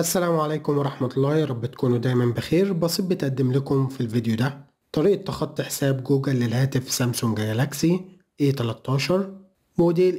السلام عليكم ورحمة الله يا رب تكونوا دايما بخير بسيط بتقدم لكم في الفيديو ده طريقة تخطي حساب جوجل للهاتف سامسونج جالاكسي A13 موديل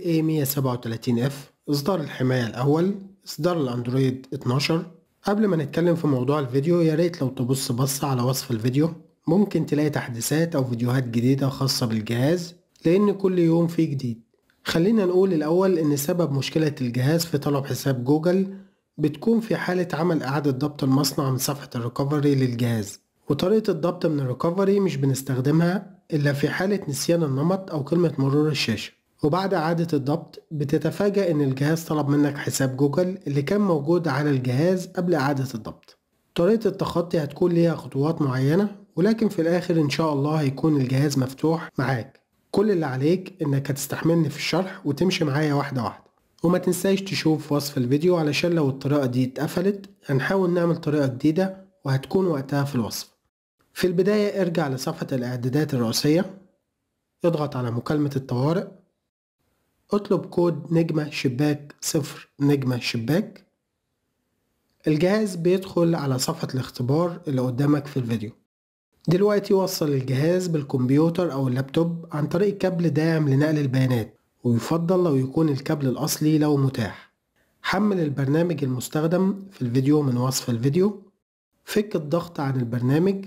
A137F إصدار الحماية الأول إصدار الأندرويد 12 قبل ما نتكلم في موضوع الفيديو يا ريت لو تبص بص على وصف الفيديو ممكن تلاقي تحديثات أو فيديوهات جديدة خاصة بالجهاز لأن كل يوم فيه جديد خلينا نقول الأول إن سبب مشكلة الجهاز في طلب حساب جوجل بتكون في حالة عمل إعادة ضبط المصنع من صفحة الريكفري للجهاز وطريقة الضبط من الريكفري مش بنستخدمها إلا في حالة نسيان النمط أو كلمة مرور الشاشة وبعد إعادة الضبط بتتفاجأ إن الجهاز طلب منك حساب جوجل اللي كان موجود على الجهاز قبل إعادة الضبط طريقة التخطي هتكون ليها خطوات معينة ولكن في الآخر إن شاء الله هيكون الجهاز مفتوح معاك كل اللي عليك إنك هتستحملني في الشرح وتمشي معايا واحدة واحدة وما تنساش تشوف وصف الفيديو علشان لو الطريقة دي اتقفلت هنحاول نعمل طريقة جديدة وهتكون وقتها في الوصف في البداية ارجع لصفحة الاعدادات الرئيسية اضغط على مكالمة الطوارئ اطلب كود نجمة شباك صفر نجمة شباك الجهاز بيدخل على صفحة الاختبار اللي قدامك في الفيديو دلوقتي وصل الجهاز بالكمبيوتر أو اللابتوب عن طريق كابل داعم لنقل البيانات ويفضل لو يكون الكابل الأصلي لو متاح حمل البرنامج المستخدم في الفيديو من وصف الفيديو فك الضغط عن البرنامج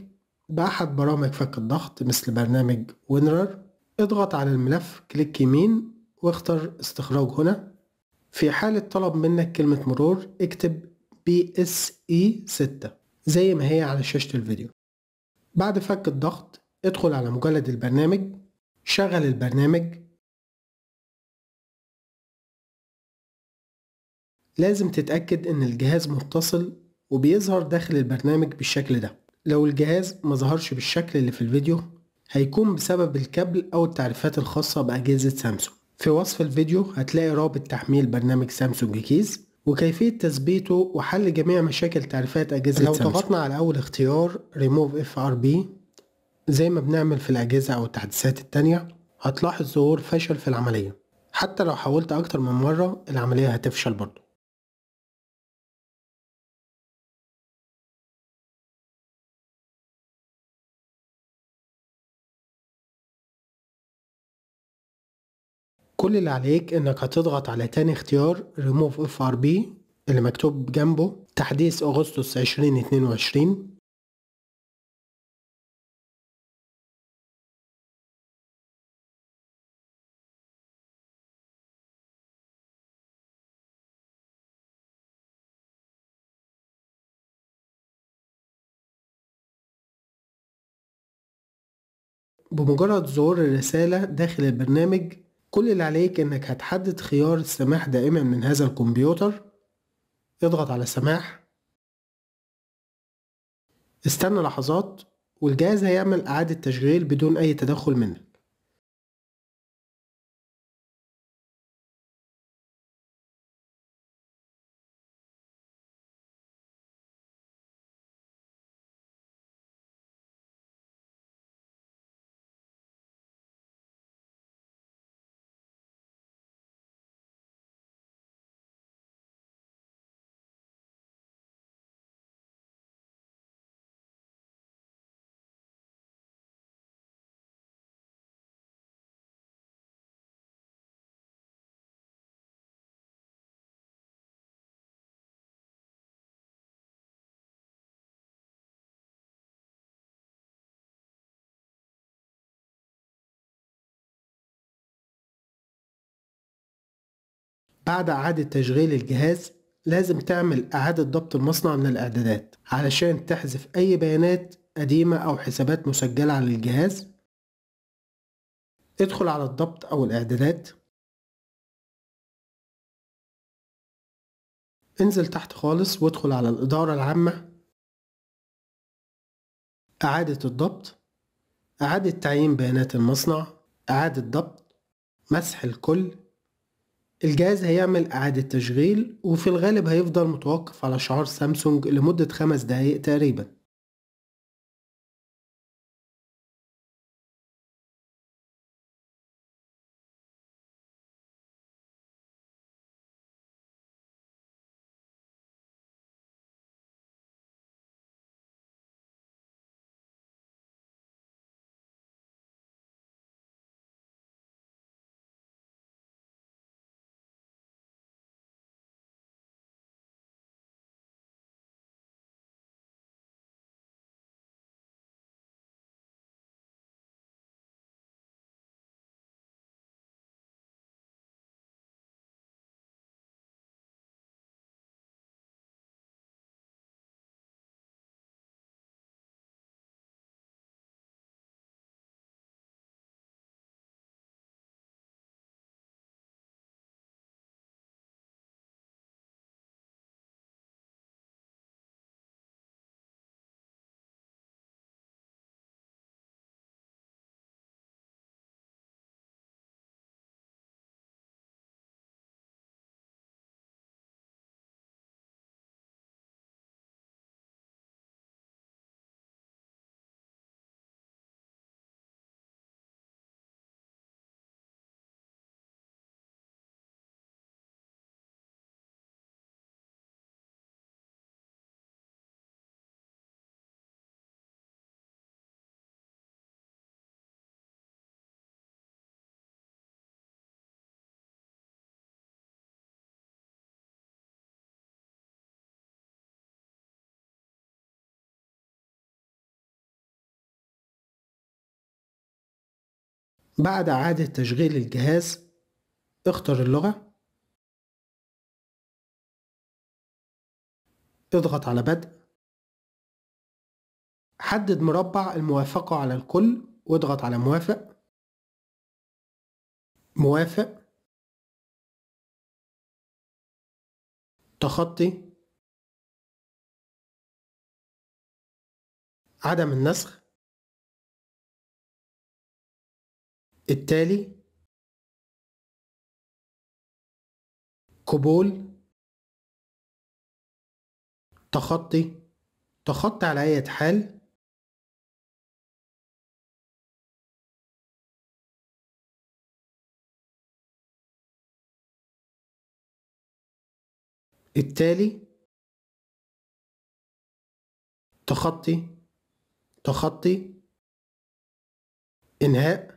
بأحد برامج فك الضغط مثل برنامج وينرر اضغط على الملف كليك يمين واختر استخراج هنا في حالة طلب منك كلمة مرور اكتب PSE 6 زي ما هي على شاشة الفيديو بعد فك الضغط ادخل على مجلد البرنامج شغل البرنامج لازم تتأكد إن الجهاز متصل وبيظهر داخل البرنامج بالشكل ده لو الجهاز ما ظهرش بالشكل اللي في الفيديو هيكون بسبب الكابل أو التعريفات الخاصة بأجهزة سامسونج في وصف الفيديو هتلاقي رابط تحميل برنامج سامسونج كيز وكيفية تثبيته وحل جميع مشاكل تعريفات أجهزة لو ضغطنا على أول اختيار ريموف اف ار بي زي ما بنعمل في الأجهزة أو التحديثات التانية هتلاحظ ظهور فشل في العملية حتى لو حاولت أكتر من مرة العملية هتفشل برضه كل اللي عليك انك هتضغط على تاني اختيار ريموف اف ار بي اللي مكتوب جنبه تحديث اغسطس 2022 بمجرد ظهور الرسالة داخل البرنامج كل اللي عليك انك هتحدد خيار السماح دائما من هذا الكمبيوتر اضغط على سماح استنى لحظات والجهاز هيعمل اعادة تشغيل بدون اي تدخل منك بعد إعادة تشغيل الجهاز لازم تعمل إعادة ضبط المصنع من الإعدادات علشان تحذف أي بيانات قديمة أو حسابات مسجلة على الجهاز ادخل على الضبط أو الإعدادات انزل تحت خالص وادخل على الإدارة العامة إعادة الضبط إعادة تعيين بيانات المصنع إعادة ضبط مسح الكل الجهاز هيعمل إعادة تشغيل وفي الغالب هيفضل متوقف على شعار سامسونج لمدة خمس دقايق تقريبا بعد إعادة تشغيل الجهاز اختر اللغة اضغط على بدء حدد مربع الموافقة على الكل واضغط على موافق موافق تخطي عدم النسخ التالي قبول تخطي تخطي على أي حال التالي تخطي تخطي إنهاء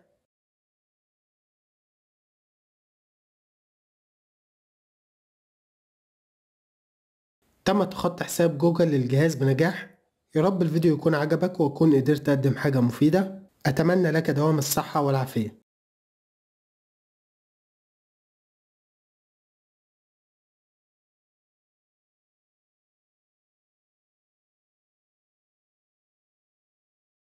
تم تخطي حساب جوجل للجهاز بنجاح يا رب الفيديو يكون عجبك واكون قدرت اقدم حاجة مفيدة اتمنى لك دوام الصحة والعافية